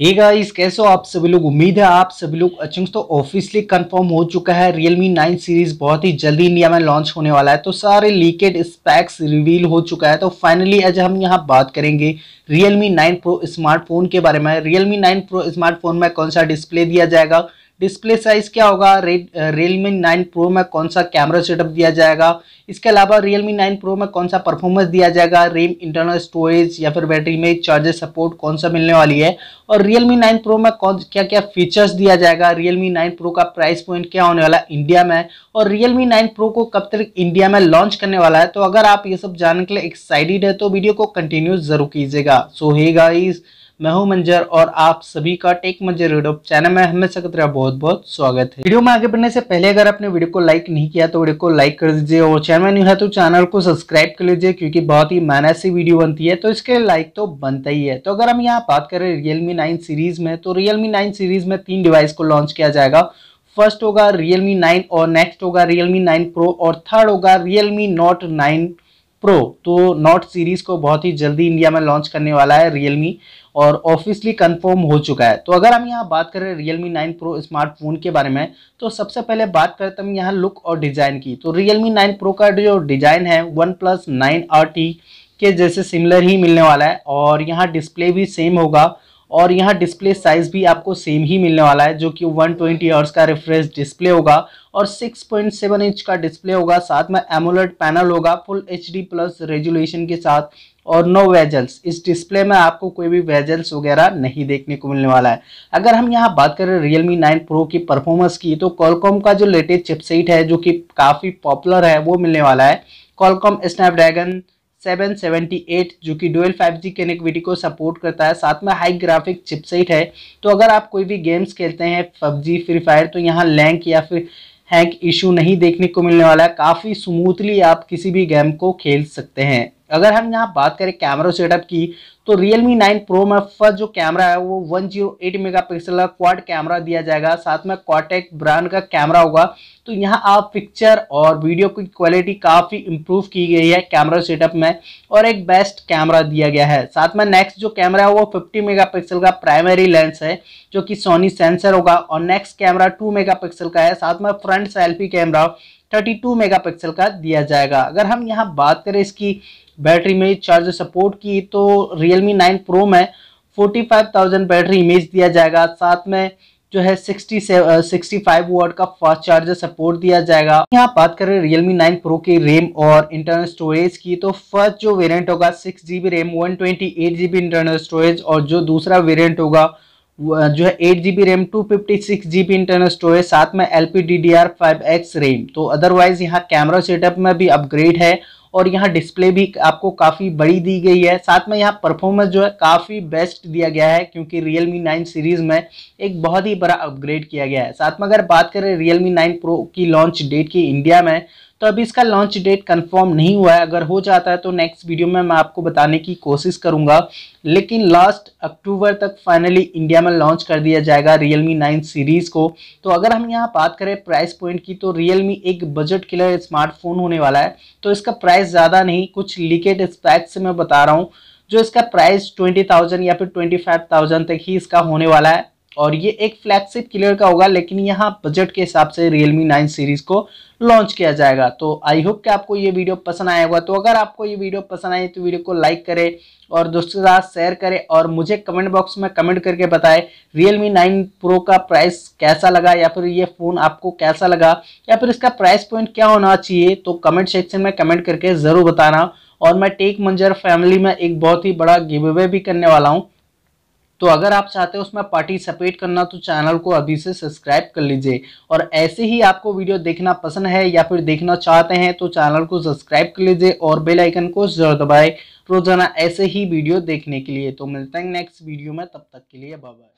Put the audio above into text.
hey guys कैसे हो आप सभी लोग उम्मीद है आप सभी लोग अच्छे तो ऑफिशियली कंफर्म हो चुका है रियलमी 9 सीरीज बहुत ही जल्दी इंडिया में लॉन्च होने वाला है तो सारे लीकेड स्पैक्स रिवील हो चुका है तो फाइनली आज हम यहाँ बात करेंगे रियलमी 9 प्रो स्मार्टफोन के बारे में रियलमी 9 प्रो स्मार्टफोन में कौन सा डिस्प्ले दिया जाएगा डिस्प्ले साइज क्या होगा रियलमी नाइन प्रो में कौन सा कैमरा सेटअप दिया जाएगा इसके अलावा रियलमी नाइन प्रो में कौन सा परफॉर्मेंस दिया जाएगा रेम इंटरनल स्टोरेज या फिर बैटरी में चार्जर सपोर्ट कौन सा मिलने वाली है और रियलमी नाइन प्रो में कौन क्या क्या फीचर्स दिया जाएगा रियलमी नाइन प्रो का प्राइस पॉइंट क्या होने वाला है इंडिया में और रियलमी नाइन प्रो को कब तक इंडिया में लॉन्च करने वाला है तो अगर आप ये सब जानने के लिए एक्साइटेड है तो वीडियो को कंटिन्यू जरूर कीजिएगा सो हे गाइज़ मैं हूं मंजर और आप सभी का टेक मंजर यूट्यूब चैनल में हमेशा की तरह बहुत बहुत स्वागत है वीडियो में आगे बढ़ने से पहले अगर आपने वीडियो को लाइक नहीं किया तो वीडियो को लाइक कर दीजिए और चैनल न्यू है तो चैनल को सब्सक्राइब कर लीजिए क्योंकि बहुत ही मेहनत से वीडियो बनती है तो इसके लाइक तो बनता ही है तो अगर हम यहाँ बात करें रियलमी नाइन सीरीज में तो रियलमी नाइन सीरीज में तीन डिवाइस को लॉन्च किया जाएगा फर्स्ट होगा रियलमी नाइन और नेक्स्ट होगा रियलमी नाइन प्रो और थर्ड होगा रियलमी नोट नाइन प्रो तो नॉट सीरीज़ को बहुत ही जल्दी इंडिया में लॉन्च करने वाला है रियलमी और ऑफिसली कंफर्म हो चुका है तो अगर हम यहाँ बात करें रियलमी नाइन प्रो स्मार्टफोन के बारे में तो सबसे पहले बात करते हम यहाँ लुक और डिज़ाइन की तो रियलमी नाइन प्रो का जो डिज़ाइन है OnePlus nine R T के जैसे सिमिलर ही मिलने वाला है और यहाँ डिस्प्ले भी सेम होगा और यहाँ डिस्प्ले साइज़ भी आपको सेम ही मिलने वाला है जो कि 120 ट्वेंटी का रिफ्रेश डिस्प्ले होगा और 6.7 इंच का डिस्प्ले होगा साथ में एमोलेट पैनल होगा फुल एच प्लस रेजुलेशन के साथ और नो वेजल्स इस डिस्प्ले में आपको कोई भी वेजल्स वगैरह नहीं देखने को मिलने वाला है अगर हम यहाँ बात करें मी नाइन प्रो की परफॉर्मेंस की तो कॉलकॉम का जो लेटेस्ट चिपसेट है जो कि काफ़ी पॉपुलर है वो मिलने वाला है कॉलकॉम स्नैपड्रैगन 778 जो कि डुअल 5G कनेक्टिविटी को सपोर्ट करता है साथ में हाई ग्राफिक चिपसेट है तो अगर आप कोई भी गेम्स खेलते हैं पबजी फ्री फायर तो यहाँ लैंक या फिर हैंक इशू नहीं देखने को मिलने वाला है काफ़ी स्मूथली आप किसी भी गेम को खेल सकते हैं अगर हम यहाँ बात करें कैमरा सेटअप की तो Realme 9 Pro में फर्स्ट जो कैमरा है वो 108 मेगापिक्सल का क्वाड कैमरा दिया जाएगा साथ में कॉटेक ब्रांड का कैमरा होगा तो यहाँ आप पिक्चर और वीडियो की क्वालिटी काफ़ी इम्प्रूव की गई है कैमरा सेटअप में और एक बेस्ट कैमरा दिया गया है साथ में नेक्स्ट जो कैमरा है वो 50 मेगापिक्सल का प्राइमरी लेंस है जो कि सोनी सेंसर होगा और नेक्स्ट कैमरा टू मेगा का है साथ में फ्रंट सेल्फी कैमरा 32 मेगापिक्सल का दिया जाएगा अगर हम यहाँ बात करें इसकी बैटरी में चार्जर सपोर्ट की तो Realme 9 Pro में 45,000 बैटरी इमेज दिया जाएगा साथ में जो है 60 से सिक्सटी फाइव वाट का फास्ट चार्जर सपोर्ट दिया जाएगा यहाँ बात करें Realme 9 Pro की रैम और इंटरनल स्टोरेज की तो फर्स्ट जो वेरिएंट होगा six G B RAM one twenty eight G B internal storage और जो दूसरा वेरियंट होगा जो है eight G B RAM two fifty six G B internal storage साथ में L P D D R five X RAM तो otherwise यहाँ कैमरा सेटअप में भी अपग्रेड है और यहाँ डिस्प्ले भी आपको काफ़ी बड़ी दी गई है साथ में यहाँ परफॉर्मेंस जो है काफ़ी बेस्ट दिया गया है क्योंकि रियल मी नाइन सीरीज़ में एक बहुत ही बड़ा अपग्रेड किया गया है साथ में अगर बात करें रियल मी नाइन प्रो की लॉन्च डेट की इंडिया में तो अभी इसका लॉन्च डेट कंफर्म नहीं हुआ है अगर हो जाता है तो नेक्स्ट वीडियो में मैं आपको बताने की कोशिश करूंगा लेकिन लास्ट अक्टूबर तक फाइनली इंडिया में लॉन्च कर दिया जाएगा Realme नाइन सीरीज़ को तो अगर हम यहाँ बात करें प्राइस पॉइंट की तो Realme एक बजट किलर स्मार्टफोन होने वाला है तो इसका प्राइस ज़्यादा नहीं कुछ लिकेड स्पैक्स से मैं बता रहा हूँ जो इसका प्राइस ट्वेंटी थाउजेंड या फिर ट्वेंटी फाइव थाउजेंड तक ही इसका होने वाला है और ये एक फ्लैगशिप क्लियर का होगा लेकिन यहाँ बजट के हिसाब से Realme 9 सीरीज़ को लॉन्च किया जाएगा तो आई होप कि आपको ये वीडियो पसंद आया होगा तो अगर आपको ये वीडियो पसंद आए तो वीडियो को लाइक करें और दोस्तों के साथ शेयर करें और मुझे कमेंट बॉक्स में कमेंट करके बताएं Realme 9 Pro का प्राइस कैसा लगा या फिर ये फ़ोन आपको कैसा लगा या फिर इसका प्राइस पॉइंट क्या होना चाहिए तो कमेंट सेक्शन में कमेंट करके ज़रूर बताना और मैं टेक मंजर फैमिली में एक बहुत ही बड़ा गिव अवे भी करने वाला हूँ तो अगर आप चाहते हैं उसमें पार्टिसिपेट करना तो चैनल को अभी से सब्सक्राइब कर लीजिए और ऐसे ही आपको वीडियो देखना पसंद है या फिर देखना चाहते हैं तो चैनल को सब्सक्राइब कर लीजिए और बेल आइकन को जरूर दबाएं रोजाना ऐसे ही वीडियो देखने के लिए तो मिलते हैं नेक्स्ट वीडियो में तब तक के लिए बाय